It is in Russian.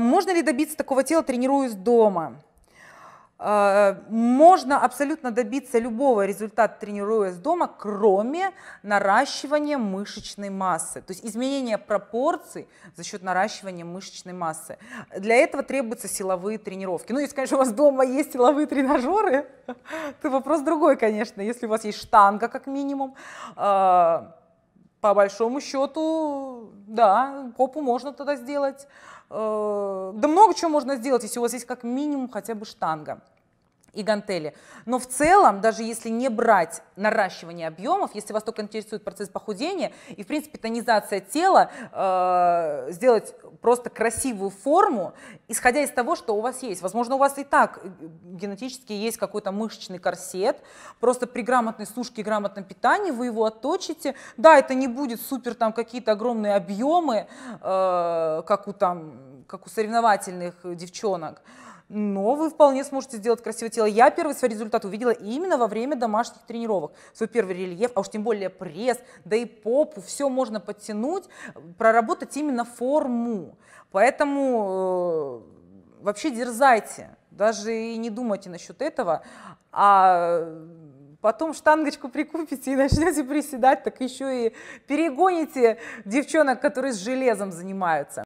Можно ли добиться такого тела, тренируясь дома? Э, можно абсолютно добиться любого результата, тренируясь дома, кроме наращивания мышечной массы, то есть изменения пропорций за счет наращивания мышечной массы. Для этого требуются силовые тренировки. Ну, если, конечно, у вас дома есть силовые тренажеры, то вопрос другой, конечно. Если у вас есть штанга, как минимум, э, по большому счету да, попу можно тогда сделать. Э, да много чего можно сделать, если у вас есть как минимум хотя бы штанга и гантели. Но в целом, даже если не брать наращивание объемов, если вас только интересует процесс похудения и, в принципе, тонизация тела, э, сделать просто красивую форму, исходя из того, что у вас есть. Возможно, у вас и так генетически есть какой-то мышечный корсет, просто при грамотной сушке и грамотном питании вы его отточите. Да, это не будет супер там какие-то огромные объемы, э, как у там как у соревновательных э, девчонок, но вы вполне сможете сделать красивое тело. Я первый свой результат увидела именно во время домашних тренировок. Свой первый рельеф, а уж тем более пресс, да и попу, все можно подтянуть, проработать именно форму. Поэтому э, вообще дерзайте, даже и не думайте насчет этого, а потом штангочку прикупите и начнете приседать, так еще и перегоните девчонок, которые с железом занимаются.